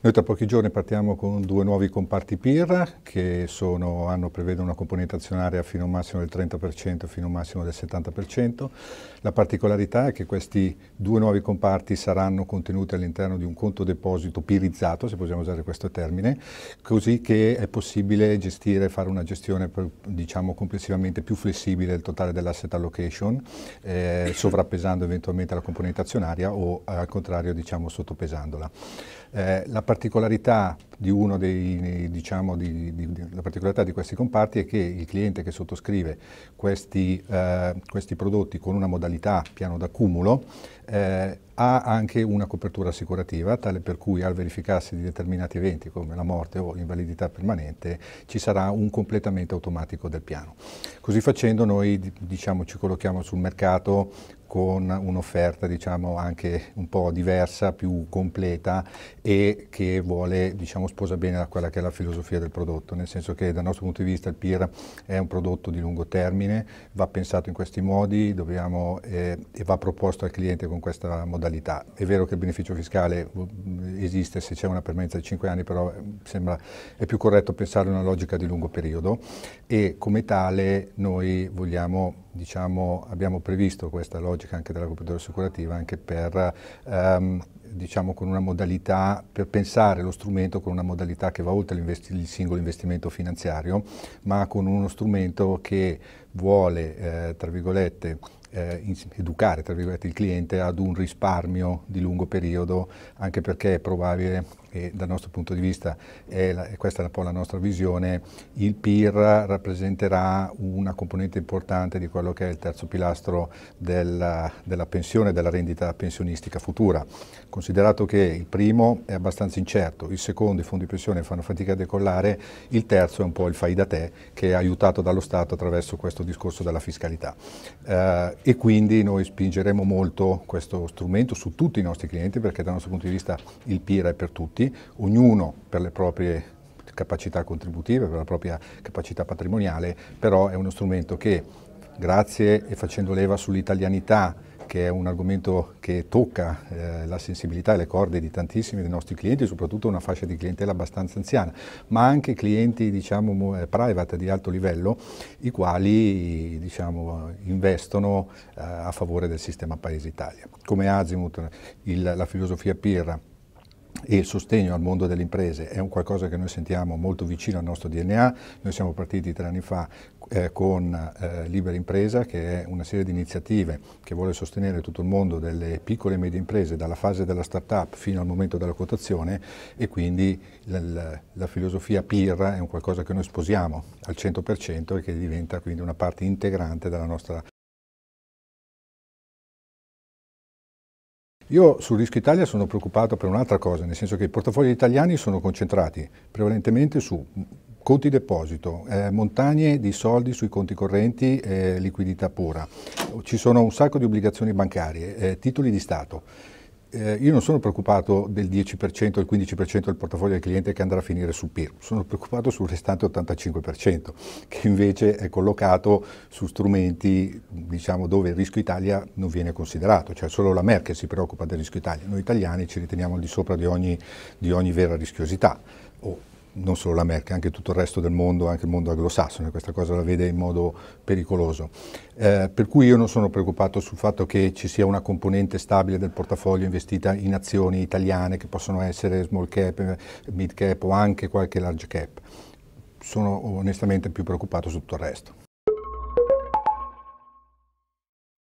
Noi tra pochi giorni partiamo con due nuovi comparti PIR che sono, hanno, prevedono una componente azionaria fino a un massimo del 30% fino a un massimo del 70%. La particolarità è che questi due nuovi comparti saranno contenuti all'interno di un conto deposito pirizzato, se possiamo usare questo termine, così che è possibile gestire, fare una gestione diciamo, complessivamente più flessibile del totale dell'asset allocation, eh, sovrappesando eventualmente la componente azionaria o al contrario diciamo, sottopesandola. Eh, la, particolarità dei, diciamo, di, di, di, la particolarità di questi comparti è che il cliente che sottoscrive questi, eh, questi prodotti con una modalità piano d'accumulo eh, ha anche una copertura assicurativa, tale per cui al verificarsi di determinati eventi come la morte o invalidità permanente ci sarà un completamento automatico del piano. Così facendo noi diciamo, ci collochiamo sul mercato con un'offerta diciamo, anche un po' diversa, più completa e che vuole diciamo, sposa bene quella che è la filosofia del prodotto, nel senso che dal nostro punto di vista il PIR è un prodotto di lungo termine, va pensato in questi modi dobbiamo, eh, e va proposto al cliente con questa modalità modalità. È vero che il beneficio fiscale mm, esiste se c'è una permanenza di 5 anni, però mm, sembra, è più corretto pensare a una logica di lungo periodo e come tale noi vogliamo, diciamo, abbiamo previsto questa logica anche della copertura assicurativa anche per ehm, diciamo, con una modalità, per pensare lo strumento con una modalità che va oltre il singolo investimento finanziario, ma con uno strumento che vuole, eh, tra virgolette, eh, educare il cliente ad un risparmio di lungo periodo, anche perché è probabile e dal nostro punto di vista, la, questa è un po' la nostra visione, il PIR rappresenterà una componente importante di quello che è il terzo pilastro della, della pensione, della rendita pensionistica futura, considerato che il primo è abbastanza incerto, il secondo i fondi pensione fanno fatica a decollare, il terzo è un po' il fai da te che è aiutato dallo Stato attraverso questo discorso della fiscalità. Eh, e quindi noi spingeremo molto questo strumento su tutti i nostri clienti perché dal nostro punto di vista il PIR è per tutti tutti, ognuno per le proprie capacità contributive, per la propria capacità patrimoniale, però è uno strumento che grazie e facendo leva sull'italianità che è un argomento che tocca eh, la sensibilità e le corde di tantissimi dei nostri clienti, soprattutto una fascia di clientela abbastanza anziana, ma anche clienti diciamo, eh, private di alto livello, i quali diciamo, investono eh, a favore del sistema Paese Italia. Come Azimut, il, la filosofia PIR e il sostegno al mondo delle imprese è un qualcosa che noi sentiamo molto vicino al nostro DNA. Noi siamo partiti tre anni fa eh, con eh, Libera Impresa, che è una serie di iniziative che vuole sostenere tutto il mondo delle piccole e medie imprese, dalla fase della start-up fino al momento della quotazione e quindi la, la filosofia PIR è un qualcosa che noi sposiamo al 100% e che diventa quindi una parte integrante della nostra Io sul Rischio Italia sono preoccupato per un'altra cosa, nel senso che i portafogli italiani sono concentrati prevalentemente su conti deposito, eh, montagne di soldi sui conti correnti, eh, liquidità pura. Ci sono un sacco di obbligazioni bancarie, eh, titoli di Stato eh, io non sono preoccupato del 10% o del 15% del portafoglio del cliente che andrà a finire su PIR, sono preoccupato sul restante 85% che invece è collocato su strumenti diciamo, dove il rischio Italia non viene considerato, cioè solo la Merkel si preoccupa del rischio Italia, noi italiani ci riteniamo al di sopra di ogni, di ogni vera rischiosità. Oh non solo la Merkel, anche tutto il resto del mondo, anche il mondo anglosassone, questa cosa la vede in modo pericoloso. Eh, per cui io non sono preoccupato sul fatto che ci sia una componente stabile del portafoglio investita in azioni italiane che possono essere small cap, mid cap o anche qualche large cap. Sono onestamente più preoccupato su tutto il resto.